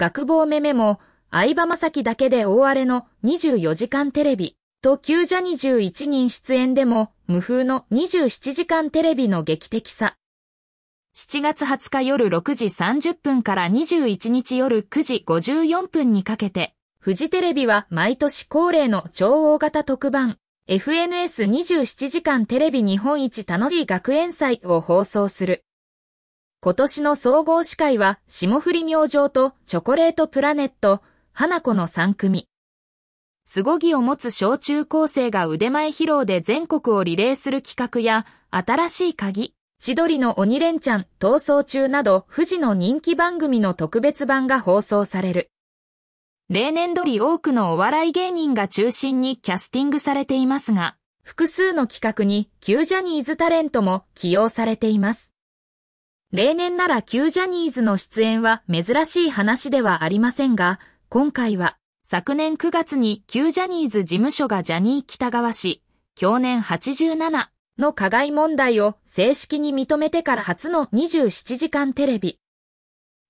学坊めめも、相葉雅紀だけで大荒れの24時間テレビと旧ジャニ11人出演でも無風の27時間テレビの劇的さ。7月20日夜6時30分から21日夜9時54分にかけて、フジテレビは毎年恒例の超大型特番、FNS27 時間テレビ日本一楽しい学園祭を放送する。今年の総合司会は、霜降り明星とチョコレートプラネット、花子の3組。凄ぎを持つ小中高生が腕前披露で全国をリレーする企画や、新しい鍵、千鳥の鬼レンチャン、逃走中など、富士の人気番組の特別版が放送される。例年通り多くのお笑い芸人が中心にキャスティングされていますが、複数の企画に旧ジャニーズタレントも起用されています。例年なら旧ジャニーズの出演は珍しい話ではありませんが、今回は昨年9月に旧ジャニーズ事務所がジャニー北川氏、去年87の加害問題を正式に認めてから初の27時間テレビ。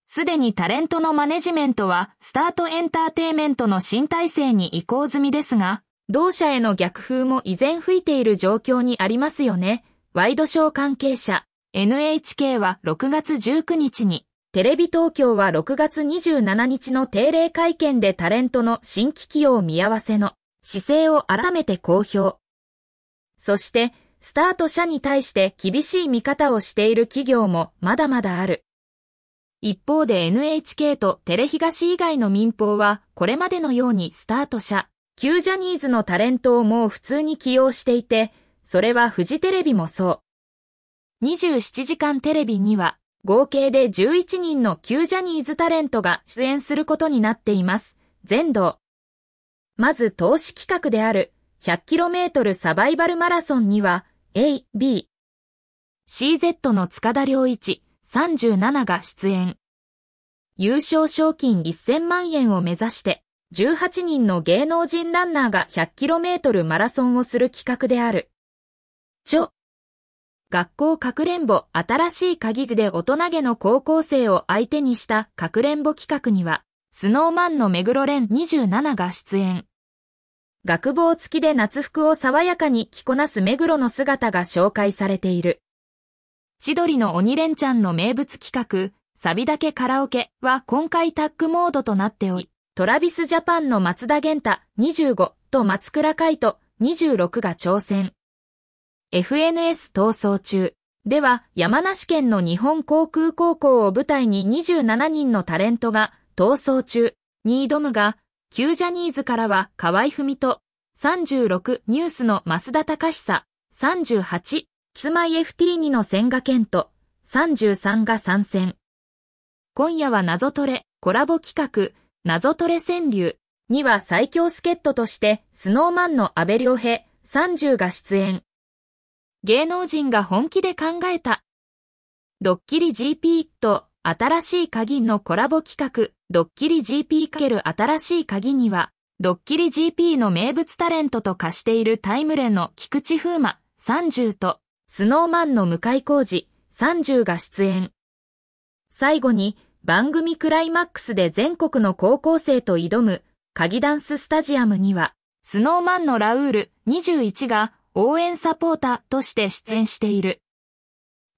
すでにタレントのマネジメントはスタートエンターテイメントの新体制に移行済みですが、同社への逆風も依然吹いている状況にありますよね。ワイドショー関係者、NHK は6月19日に、テレビ東京は6月27日の定例会見でタレントの新規起用見合わせの姿勢を改めて公表。そして、スタート社に対して厳しい見方をしている企業もまだまだある。一方で NHK とテレ東以外の民放はこれまでのようにスタート社、旧ジャニーズのタレントをもう普通に起用していて、それはフジテレビもそう。27時間テレビには、合計で11人の旧ジャニーズタレントが出演することになっています。全道。まず投資企画である 100km サバイバルマラソンには A、B、CZ の塚田良一37が出演。優勝賞金1000万円を目指して18人の芸能人ランナーが 100km マラソンをする企画である。ちょ、学校かくれんぼ新しい鍵で大人げの高校生を相手にしたかくれんぼ企画には、スノーマンの目黒蓮27が出演。学帽付きで夏服を爽やかに着こなす目黒の姿が紹介されている。千鳥の鬼レンちゃんの名物企画、サビだけカラオケは今回タッグモードとなっており、トラビスジャパンの松田玄太25と松倉海斗26が挑戦。FNS 逃走中。では、山梨県の日本航空高校を舞台に27人のタレントが逃走中に挑むが、旧ジャニーズからは河合文と、36ニュースの増田隆久、38、キスマイ FT2 の千賀健と、33が参戦。今夜は謎トレコラボ企画、謎トレ川柳には最強助っ人として、スノーマンの安倍良平、30が出演。芸能人が本気で考えた。ドッキリ GP と新しい鍵のコラボ企画、ドッキリ GP× 新しい鍵には、ドッキリ GP の名物タレントと化しているタイムレの菊池風磨30と、スノーマンの向井浩二30が出演。最後に、番組クライマックスで全国の高校生と挑む、鍵ダンススタジアムには、スノーマンのラウール21が応援サポーターとして出演している。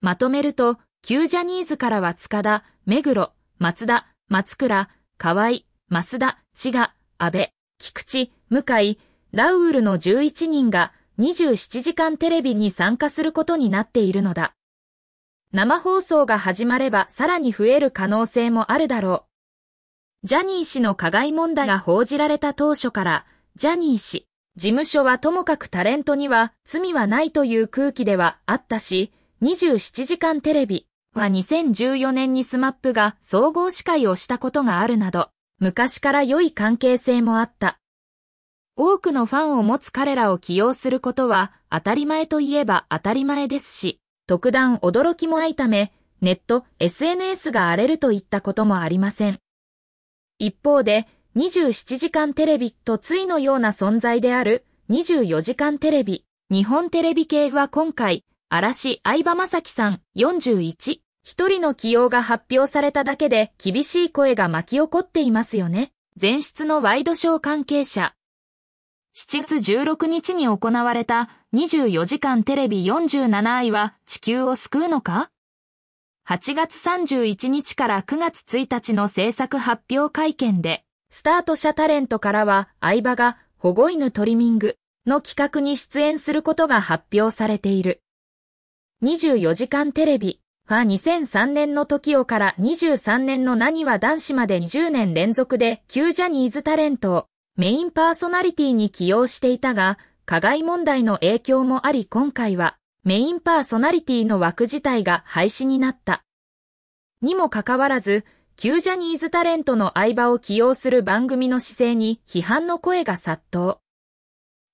まとめると、旧ジャニーズからは塚田、目黒、松田、松倉、河合、増田、千賀、安倍、菊池、向井、ラウールの11人が27時間テレビに参加することになっているのだ。生放送が始まればさらに増える可能性もあるだろう。ジャニー氏の加害問題が報じられた当初から、ジャニー氏、事務所はともかくタレントには罪はないという空気ではあったし、27時間テレビは2014年にスマップが総合司会をしたことがあるなど、昔から良い関係性もあった。多くのファンを持つ彼らを起用することは当たり前といえば当たり前ですし、特段驚きもないため、ネット、SNS が荒れるといったこともありません。一方で、27時間テレビとついのような存在である24時間テレビ、日本テレビ系は今回、嵐相葉正樹さん41、一人の起用が発表されただけで厳しい声が巻き起こっていますよね。前室のワイドショー関係者。7月16日に行われた24時間テレビ47愛は地球を救うのか ?8 月31日から9月1日の制作発表会見で、スタート者タレントからは相場が保護犬トリミングの企画に出演することが発表されている。24時間テレビは2003年の時をから23年の何は男子まで20年連続で旧ジャニーズタレントをメインパーソナリティに起用していたが、加害問題の影響もあり今回はメインパーソナリティの枠自体が廃止になった。にもかかわらず、旧ジャニーズタレントの相場を起用する番組の姿勢に批判の声が殺到。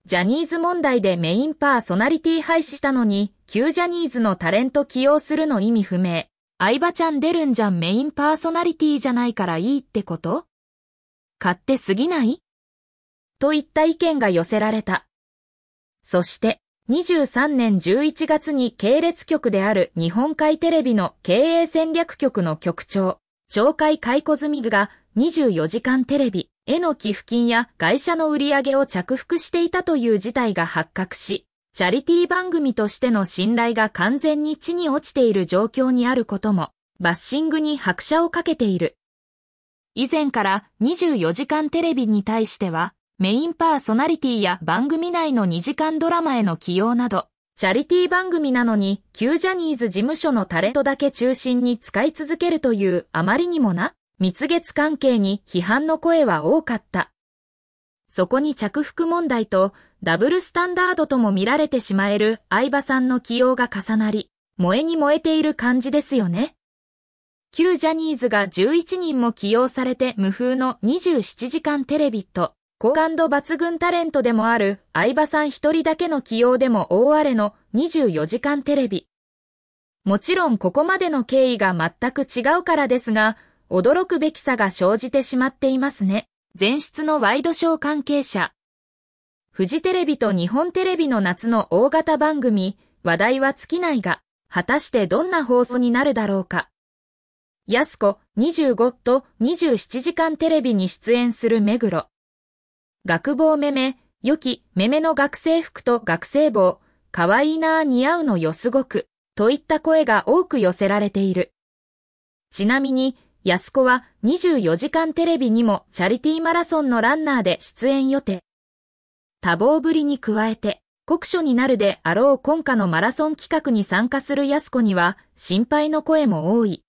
ジャニーズ問題でメインパーソナリティ廃止したのに、旧ジャニーズのタレント起用するの意味不明。相場ちゃん出るんじゃんメインパーソナリティじゃないからいいってこと勝手すぎないといった意見が寄せられた。そして、23年11月に系列局である日本海テレビの経営戦略局の局長、懲戒解雇済み具が24時間テレビへの寄付金や会社の売り上げを着服していたという事態が発覚し、チャリティー番組としての信頼が完全に地に落ちている状況にあることも、バッシングに拍車をかけている。以前から24時間テレビに対しては、メインパーソナリティや番組内の2時間ドラマへの起用など、チャリティー番組なのに、旧ジャニーズ事務所のタレントだけ中心に使い続けるという、あまりにもな、蜜月関係に批判の声は多かった。そこに着服問題と、ダブルスタンダードとも見られてしまえる相葉さんの起用が重なり、燃えに燃えている感じですよね。旧ジャニーズが11人も起用されて無風の27時間テレビと、好感度抜群タレントでもある相葉さん一人だけの起用でも大荒れの24時間テレビ。もちろんここまでの経緯が全く違うからですが、驚くべき差が生じてしまっていますね。前室のワイドショー関係者。フジテレビと日本テレビの夏の大型番組、話題は尽きないが、果たしてどんな放送になるだろうか。安子25と27時間テレビに出演する目黒。学帽めめ、良き、めめの学生服と学生帽、かわいいな似合うのよすごく、といった声が多く寄せられている。ちなみに、安子は24時間テレビにもチャリティーマラソンのランナーで出演予定。多忙ぶりに加えて、酷暑になるであろう今夏のマラソン企画に参加する安子には心配の声も多い。